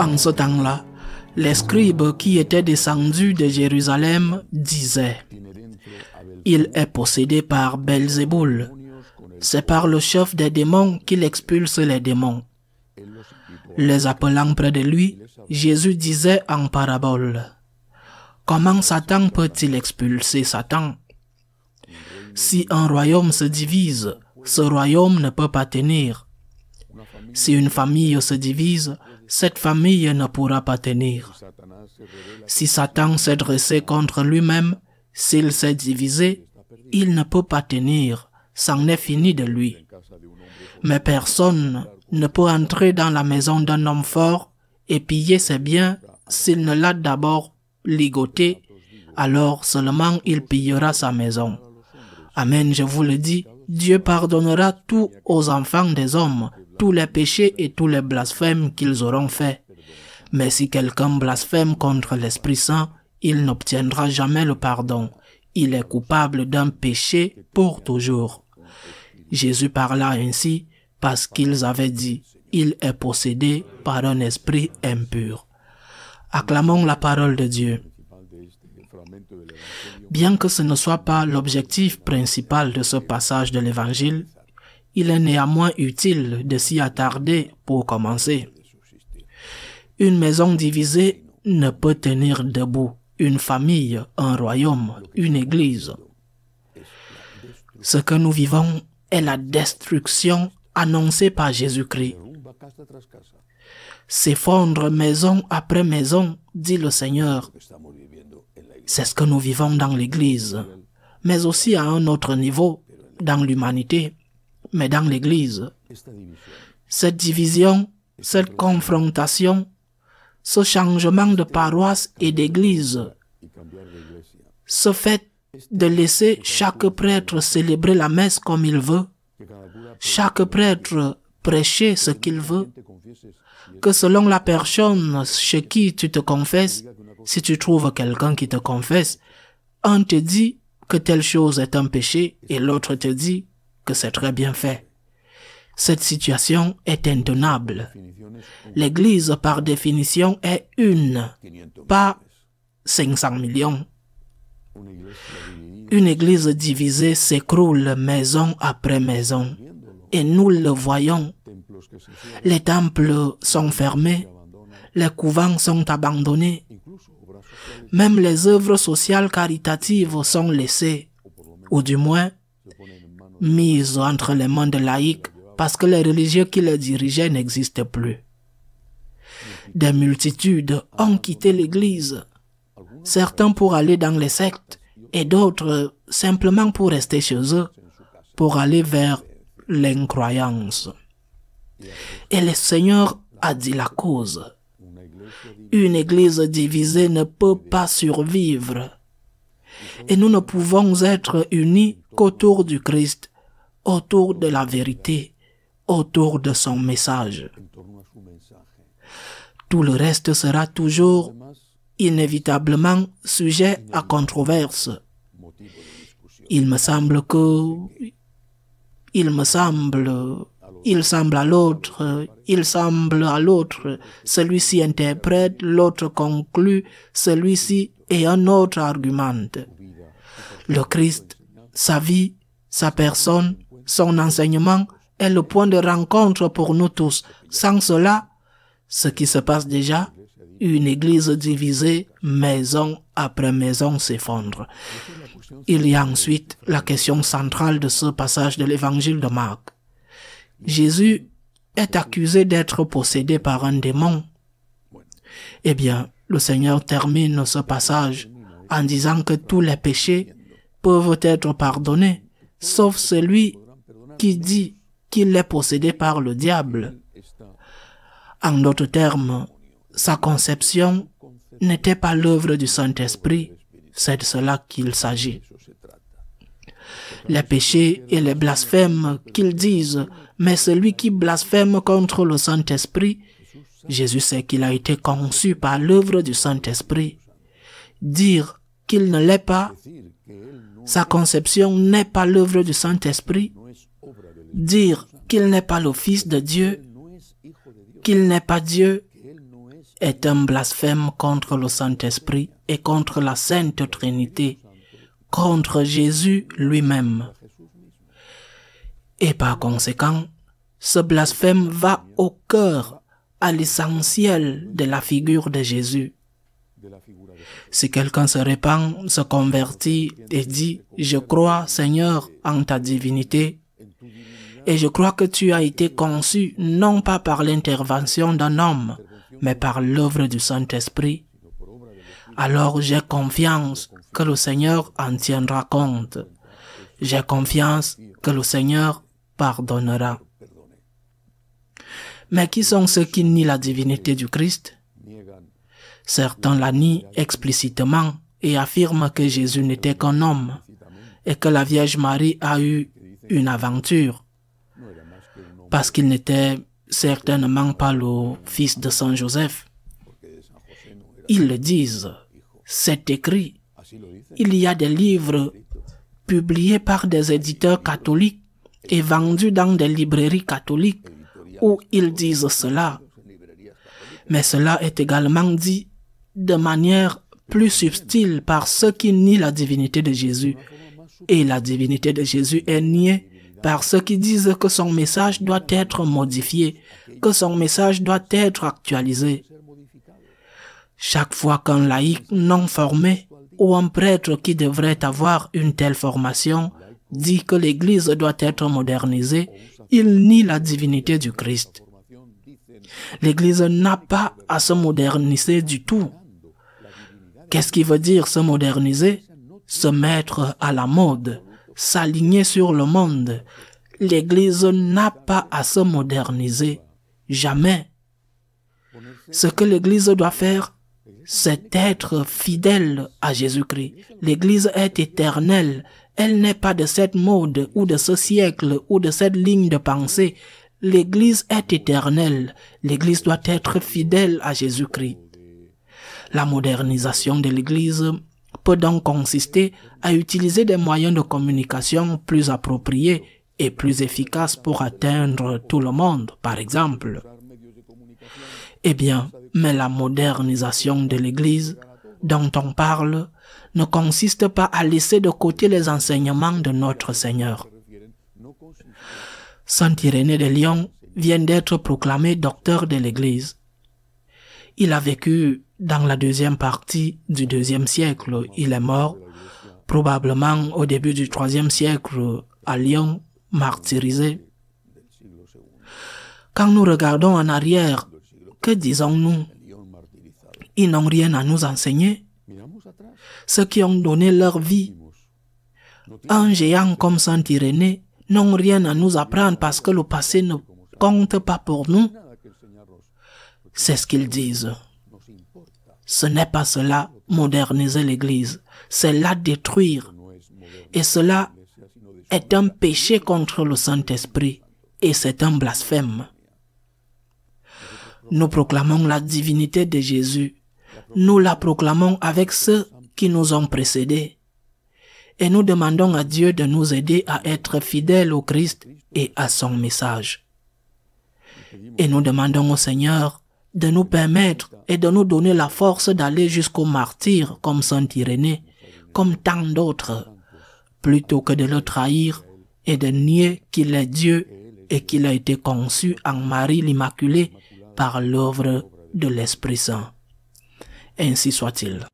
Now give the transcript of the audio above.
en ce temps-là, les scribes qui étaient descendus de Jérusalem disaient Il est possédé par Belzéboul. C'est par le chef des démons qu'il expulse les démons. Les appelant près de lui, Jésus disait en parabole Comment Satan peut-il expulser Satan Si un royaume se divise, ce royaume ne peut pas tenir. Si une famille se divise, cette famille ne pourra pas tenir. Si Satan s'est dressé contre lui-même, s'il s'est divisé, il ne peut pas tenir, c'en est fini de lui. Mais personne ne peut entrer dans la maison d'un homme fort et piller ses biens s'il ne l'a d'abord ligoté, alors seulement il pillera sa maison. Amen, je vous le dis, Dieu pardonnera tout aux enfants des hommes tous les péchés et tous les blasphèmes qu'ils auront faits. Mais si quelqu'un blasphème contre l'Esprit Saint, il n'obtiendra jamais le pardon. Il est coupable d'un péché pour toujours. Jésus parla ainsi parce qu'ils avaient dit, il est possédé par un esprit impur. Acclamons la parole de Dieu. Bien que ce ne soit pas l'objectif principal de ce passage de l'Évangile, il est néanmoins utile de s'y attarder pour commencer. Une maison divisée ne peut tenir debout une famille, un royaume, une église. Ce que nous vivons est la destruction annoncée par Jésus-Christ. S'effondre maison après maison, dit le Seigneur. C'est ce que nous vivons dans l'Église, mais aussi à un autre niveau, dans l'humanité mais dans l'Église. Cette division, cette confrontation, ce changement de paroisse et d'église, ce fait de laisser chaque prêtre célébrer la messe comme il veut, chaque prêtre prêcher ce qu'il veut, que selon la personne chez qui tu te confesses, si tu trouves quelqu'un qui te confesse, un te dit que telle chose est un péché et l'autre te dit que c'est très bien fait. Cette situation est intenable. L'Église, par définition, est une, pas 500 millions. Une Église divisée s'écroule maison après maison, et nous le voyons. Les temples sont fermés, les couvents sont abandonnés, même les œuvres sociales caritatives sont laissées, ou du moins mise entre les mains de laïcs parce que les religieux qui les dirigeaient n'existent plus. Des multitudes ont quitté l'Église, certains pour aller dans les sectes et d'autres simplement pour rester chez eux, pour aller vers l'incroyance. Et le Seigneur a dit la cause. Une Église divisée ne peut pas survivre. Et nous ne pouvons être unis qu'autour du Christ autour de la vérité, autour de son message. Tout le reste sera toujours inévitablement sujet à controverse. Il me semble que, il me semble, il semble à l'autre, il semble à l'autre. Celui-ci interprète, l'autre conclut, celui-ci et un autre argumente. Le Christ, sa vie, sa personne, son enseignement est le point de rencontre pour nous tous. Sans cela, ce qui se passe déjà, une église divisée, maison après maison s'effondre. Il y a ensuite la question centrale de ce passage de l'évangile de Marc. Jésus est accusé d'être possédé par un démon. Eh bien, le Seigneur termine ce passage en disant que tous les péchés peuvent être pardonnés, sauf celui qui dit qu'il est possédé par le diable. En d'autres termes, sa conception n'était pas l'œuvre du Saint-Esprit, c'est de cela qu'il s'agit. Les péchés et les blasphèmes qu'ils disent, mais celui qui blasphème contre le Saint-Esprit, Jésus sait qu'il a été conçu par l'œuvre du Saint-Esprit. Dire qu'il ne l'est pas, sa conception n'est pas l'œuvre du Saint-Esprit, Dire qu'il n'est pas le Fils de Dieu, qu'il n'est pas Dieu, est un blasphème contre le Saint-Esprit et contre la Sainte Trinité, contre Jésus lui-même. Et par conséquent, ce blasphème va au cœur, à l'essentiel de la figure de Jésus. Si quelqu'un se répand, se convertit et dit, je crois, Seigneur, en ta divinité, et je crois que tu as été conçu non pas par l'intervention d'un homme, mais par l'œuvre du Saint-Esprit. Alors j'ai confiance que le Seigneur en tiendra compte. J'ai confiance que le Seigneur pardonnera. Mais qui sont ceux qui nient la divinité du Christ Certains la nient explicitement et affirment que Jésus n'était qu'un homme et que la Vierge Marie a eu une aventure parce qu'il n'était certainement pas le fils de Saint Joseph. Ils le disent, c'est écrit. Il y a des livres publiés par des éditeurs catholiques et vendus dans des librairies catholiques où ils disent cela. Mais cela est également dit de manière plus subtile par ceux qui nient la divinité de Jésus. Et la divinité de Jésus est niée par ceux qui disent que son message doit être modifié, que son message doit être actualisé. Chaque fois qu'un laïc non formé ou un prêtre qui devrait avoir une telle formation dit que l'Église doit être modernisée, il nie la divinité du Christ. L'Église n'a pas à se moderniser du tout. Qu'est-ce qui veut dire se moderniser Se mettre à la mode, s'aligner sur le monde. L'Église n'a pas à se moderniser. Jamais. Ce que l'Église doit faire, c'est être fidèle à Jésus-Christ. L'Église est éternelle. Elle n'est pas de cette mode ou de ce siècle ou de cette ligne de pensée. L'Église est éternelle. L'Église doit être fidèle à Jésus-Christ. La modernisation de l'Église peut donc consister à utiliser des moyens de communication plus appropriés et plus efficaces pour atteindre tout le monde, par exemple. Eh bien, mais la modernisation de l'Église dont on parle ne consiste pas à laisser de côté les enseignements de notre Seigneur. Saint Irénée de Lyon vient d'être proclamé docteur de l'Église. Il a vécu dans la deuxième partie du deuxième siècle. Il est mort probablement au début du troisième siècle à Lyon, martyrisé. Quand nous regardons en arrière, que disons-nous Ils n'ont rien à nous enseigner. Ceux qui ont donné leur vie, un géant comme Saint Irénée, n'ont rien à nous apprendre parce que le passé ne compte pas pour nous. C'est ce qu'ils disent. Ce n'est pas cela, moderniser l'Église. C'est la détruire. Et cela est un péché contre le Saint-Esprit et c'est un blasphème. Nous proclamons la divinité de Jésus. Nous la proclamons avec ceux qui nous ont précédés. Et nous demandons à Dieu de nous aider à être fidèles au Christ et à son message. Et nous demandons au Seigneur de nous permettre et de nous donner la force d'aller jusqu'au martyr comme Saint Irénée, comme tant d'autres, plutôt que de le trahir et de nier qu'il est Dieu et qu'il a été conçu en Marie l'Immaculée par l'œuvre de l'Esprit Saint. Ainsi soit-il.